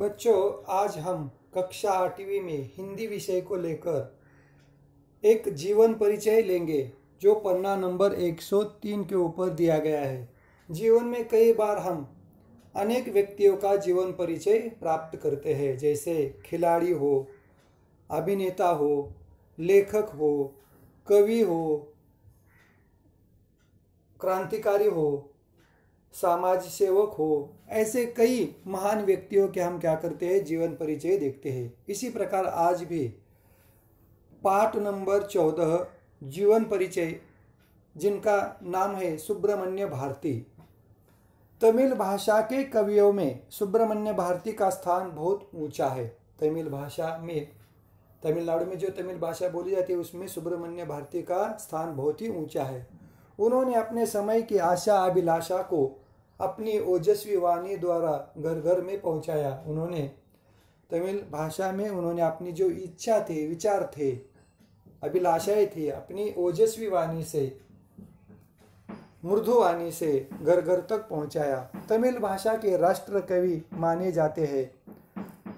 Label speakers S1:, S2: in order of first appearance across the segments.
S1: बच्चों आज हम कक्षा आठवीं में हिंदी विषय को लेकर एक जीवन परिचय लेंगे जो पन्ना नंबर 103 के ऊपर दिया गया है जीवन में कई बार हम अनेक व्यक्तियों का जीवन परिचय प्राप्त करते हैं जैसे खिलाड़ी हो अभिनेता हो लेखक हो कवि हो क्रांतिकारी हो समाज सेवक हो ऐसे कई महान व्यक्तियों के हम क्या करते हैं जीवन परिचय देखते हैं इसी प्रकार आज भी पाठ नंबर चौदह जीवन परिचय जिनका नाम है सुब्रमण्य भारती तमिल भाषा के कवियों में सुब्रमण्य भारती का स्थान बहुत ऊंचा है तमिल भाषा में तमिलनाडु में जो तमिल भाषा बोली जाती है उसमें सुब्रमण्य भारती का स्थान बहुत ही ऊंचा है उन्होंने अपने समय की आशा अभिलाषा को अपनी ओजस्वी वाणी द्वारा घर घर में पहुंचाया उन्होंने तमिल भाषा में उन्होंने अपनी जो इच्छा थी विचार थे अभिलाषाएं थी अपनी ओजस्वी वाणी से मृदु वाणी से घर घर तक पहुंचाया तमिल भाषा के राष्ट्र कवि माने जाते हैं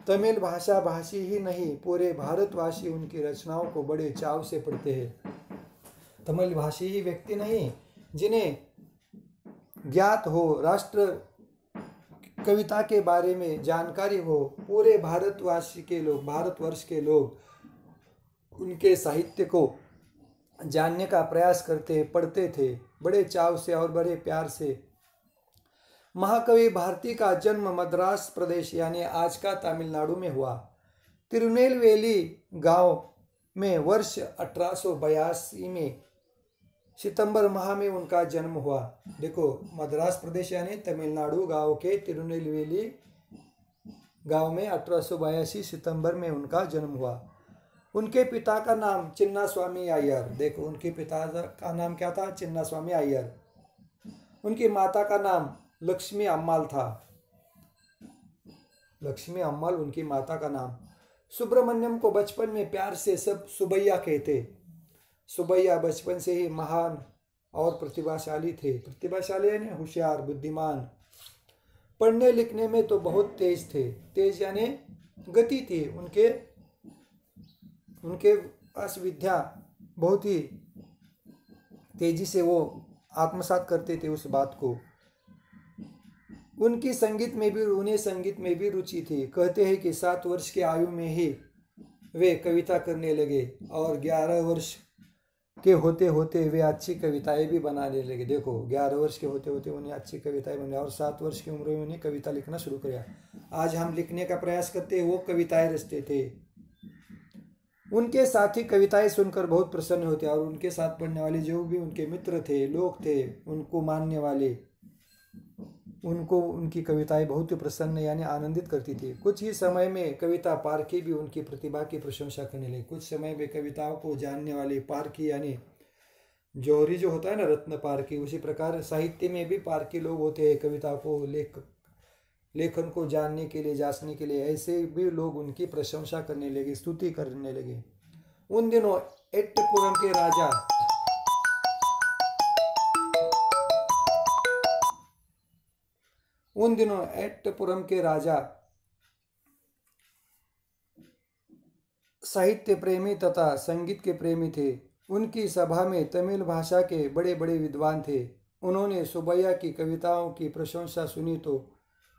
S1: तमिल भाषा भाषी ही नहीं पूरे भारतवासी उनकी रचनाओं को बड़े चाव से पढ़ते हैं तमिल भाषी ही व्यक्ति नहीं जिन्हें ज्ञात हो राष्ट्र कविता के बारे में जानकारी हो पूरे भारतवासी के लोग भारतवर्ष के लोग उनके साहित्य को जानने का प्रयास करते पढ़ते थे बड़े चाव से और बड़े प्यार से महाकवि भारती का जन्म मद्रास प्रदेश यानी आज का तमिलनाडु में हुआ तिरुनेलवेली गांव में वर्ष अठारह में सितंबर माह में उनका जन्म हुआ देखो मद्रास प्रदेश यानी तमिलनाडु गांव के तिरुनेलवेली गांव में अठारह सितंबर में उनका जन्म हुआ उनके पिता का नाम चिन्ना स्वामी अय्यर देखो उनके पिता का नाम क्या था चिन्ना स्वामी अय्यर उनकी माता का नाम लक्ष्मी अम्माल था लक्ष्मी अम्माल उनकी माता का नाम सुब्रमण्यम को बचपन में प्यार से सब सुबैया कहते सुबैया बचपन से ही महान और प्रतिभाशाली थे प्रतिभाशाली यानी होशियार बुद्धिमान पढ़ने लिखने में तो बहुत तेज थे तेज यानी गति थी उनके उनके पास विद्या बहुत ही तेजी से वो आत्मसात करते थे उस बात को उनकी संगीत में भी उन्हें संगीत में भी रुचि थी कहते हैं कि सात वर्ष की आयु में ही वे कविता करने लगे और ग्यारह वर्ष के होते होते वे अच्छी कविताएं भी बनाने लगे देखो ग्यारह वर्ष के होते होते उन्हें अच्छी कविताएं बनाई और सात वर्ष की उम्र में उन्हें कविता लिखना शुरू किया आज हम लिखने का प्रयास करते वो कविताएं रचते थे उनके साथ ही कविताएं सुनकर बहुत प्रसन्न होते और उनके साथ पढ़ने वाले जो भी उनके मित्र थे लोग थे उनको मानने वाले उनको उनकी कविताएं बहुत ही प्रसन्न यानी आनंदित करती थी कुछ ही समय में कविता पारखी भी उनकी प्रतिभा की प्रशंसा करने लगी कुछ समय में कविताओं को जानने वाले पारखी यानी जौहरी जो होता है ना रत्न पारखी उसी प्रकार साहित्य में भी पारखी लोग होते हैं कविता को लेख लेखन को जानने के लिए जांचने के लिए ऐसे भी लोग उनकी प्रशंसा करने लगे स्तुति करने लगे उन दिनों एट्टपुरम के राजा उन दिनों एट्टपुरम के राजा साहित्य प्रेमी तथा संगीत के प्रेमी थे उनकी सभा में तमिल भाषा के बड़े बड़े विद्वान थे उन्होंने सुबैया की कविताओं की प्रशंसा सुनी तो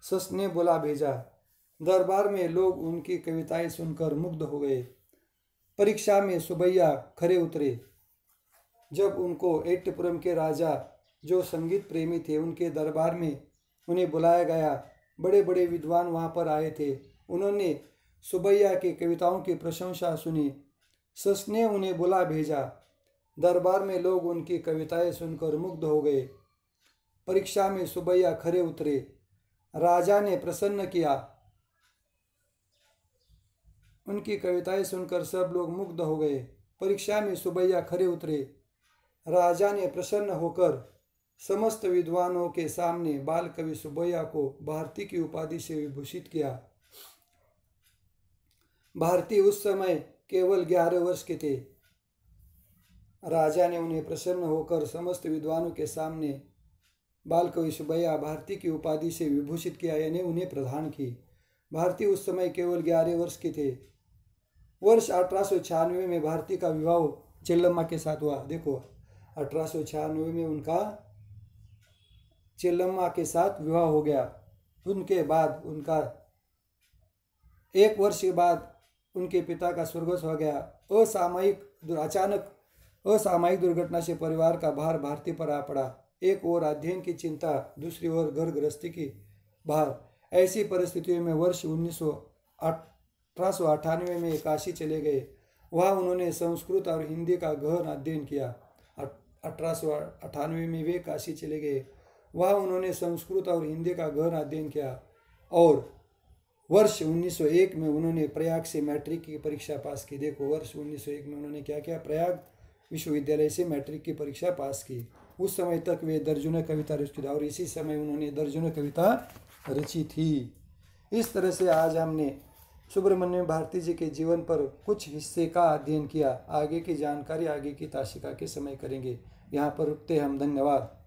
S1: सस ने बुला भेजा दरबार में लोग उनकी कविताएं सुनकर मुग्ध हो गए परीक्षा में सुबैया खरे उतरे जब उनको एट्टपुरम के राजा जो संगीत प्रेमी थे उनके दरबार में उन्हें बुलाया गया बड़े बड़े विद्वान वहाँ पर आए थे उन्होंने सुबैया की कविताओं की प्रशंसा सुनी सस ने उन्हें बुला भेजा दरबार में लोग उनकी कविताएं सुनकर मुग्ध हो गए परीक्षा में सुबैया खरे उतरे राजा ने प्रसन्न किया उनकी कविताएं सुनकर सब लोग मुग्ध हो गए परीक्षा में सुबैया खरे उतरे राजा ने प्रसन्न होकर समस्त विद्वानों के सामने बाल कवि सुबैया को भारती की उपाधि से विभूषित किया भारती उस समय केवल ग्यारह वर्ष के थे राजा ने उन्हें प्रसन्न होकर समस्त विद्वानों के सामने बाल कवि सुबैया भारती की उपाधि से विभूषित किया यानी उन्हें प्रधान की भारती उस समय केवल ग्यारह वर्ष के थे वर्ष अठारह में भारती का विवाह चिल्लम्मा के साथ हुआ देखो अठारह में उनका चिलम्मा के साथ विवाह हो गया उनके बाद उनका एक वर्ष के बाद उनके पिता का स्वर्गस्थ हो गया असामयिक अचानक असामयिक दुर्घटना से परिवार का भार भारती पर आ पड़ा एक ओर अध्ययन की चिंता दूसरी ओर घर गृहस्थी की भार ऐसी परिस्थितियों में वर्ष उन्नीस सौ अठारह में काशी चले गए वहाँ उन्होंने संस्कृत और हिंदी का गहन अध्ययन किया अठारह में वे काशी चले गए वहाँ उन्होंने संस्कृत और हिंदी का गहन अध्ययन किया और वर्ष 1901 में उन्होंने प्रयाग से मैट्रिक की परीक्षा पास की देखो वर्ष 1901 में उन्होंने क्या किया प्रयाग विश्वविद्यालय से मैट्रिक की परीक्षा पास की उस समय तक वे दर्जनों कविता रचित थी और इसी समय उन्होंने दर्जनों कविता रची थी इस तरह से आज हमने सुब्रमण्यम भारती जी के जीवन पर कुछ हिस्से का अध्ययन किया आगे की जानकारी आगे की ताशिका के समय करेंगे यहाँ पर रुकते हम धन्यवाद